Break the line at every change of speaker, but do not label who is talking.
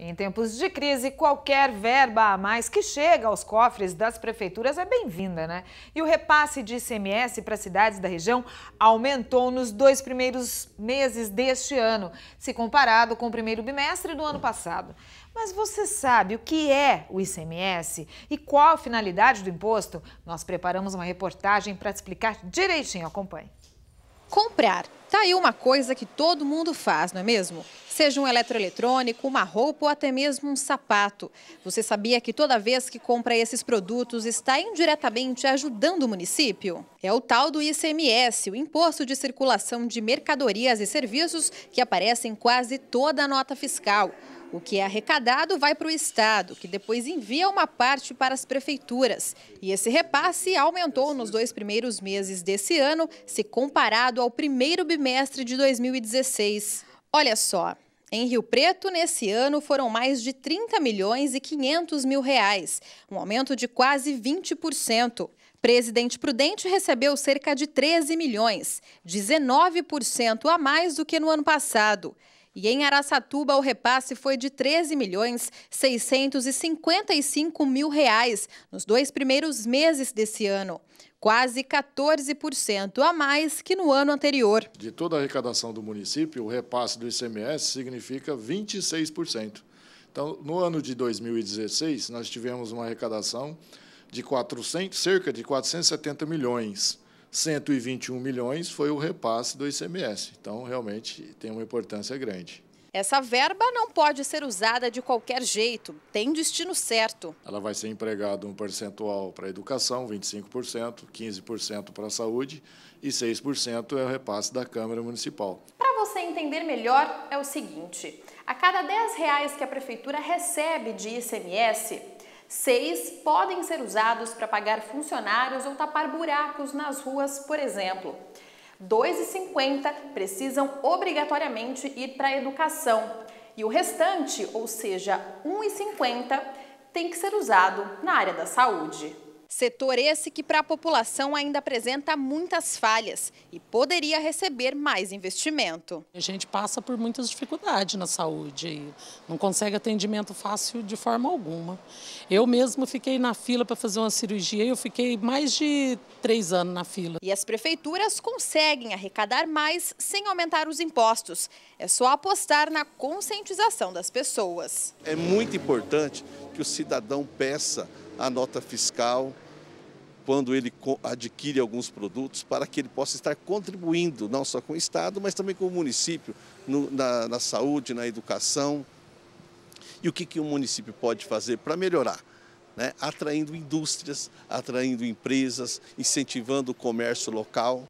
Em tempos de crise, qualquer verba a mais que chega aos cofres das prefeituras é bem-vinda, né? E o repasse de ICMS para cidades da região aumentou nos dois primeiros meses deste ano, se comparado com o primeiro bimestre do ano passado. Mas você sabe o que é o ICMS e qual a finalidade do imposto? Nós preparamos uma reportagem para te explicar direitinho. Acompanhe. Comprar.
Tá aí uma coisa que todo mundo faz, não é mesmo? Seja um eletroeletrônico, uma roupa ou até mesmo um sapato. Você sabia que toda vez que compra esses produtos está indiretamente ajudando o município? É o tal do ICMS, o Imposto de Circulação de Mercadorias e Serviços, que aparece em quase toda a nota fiscal. O que é arrecadado vai para o Estado, que depois envia uma parte para as prefeituras. E esse repasse aumentou nos dois primeiros meses desse ano, se comparado ao primeiro bimestre de 2016. Olha só, em Rio Preto, nesse ano, foram mais de 30 milhões e 500 mil reais, um aumento de quase 20%. Presidente Prudente recebeu cerca de 13 milhões, 19% a mais do que no ano passado. E em Araçatuba, o repasse foi de 13 milhões 655 mil reais nos dois primeiros meses desse ano quase 14% a mais que no ano anterior.
De toda a arrecadação do município, o repasse do ICMS significa 26%. Então, no ano de 2016, nós tivemos uma arrecadação de 400, cerca de 470 milhões. 121 milhões foi o repasse do ICMS. Então, realmente, tem uma importância grande.
Essa verba não pode ser usada de qualquer jeito, tem destino certo.
Ela vai ser empregada um percentual para a educação, 25%, 15% para a saúde e 6% é o repasse da Câmara Municipal.
Para você entender melhor, é o seguinte: a cada R$ reais que a Prefeitura recebe de ICMS, Seis podem ser usados para pagar funcionários ou tapar buracos nas ruas, por exemplo. 2,50 precisam obrigatoriamente ir para a educação. E o restante, ou seja, 1,50, tem que ser usado na área da saúde. Setor esse que para a população ainda apresenta muitas falhas e poderia receber mais investimento. A gente passa por muitas dificuldades na saúde, e não consegue atendimento fácil de forma alguma. Eu mesmo fiquei na fila para fazer uma cirurgia e eu fiquei mais de três anos na fila. E as prefeituras conseguem arrecadar mais sem aumentar os impostos. É só apostar na conscientização das pessoas.
É muito importante que o cidadão peça a nota fiscal quando ele adquire alguns produtos, para que ele possa estar contribuindo não só com o Estado, mas também com o município, no, na, na, saúde, na educação. E o que, que o município pode fazer para melhorar? Né? Atraindo indústrias, atraindo empresas, incentivando o comércio local.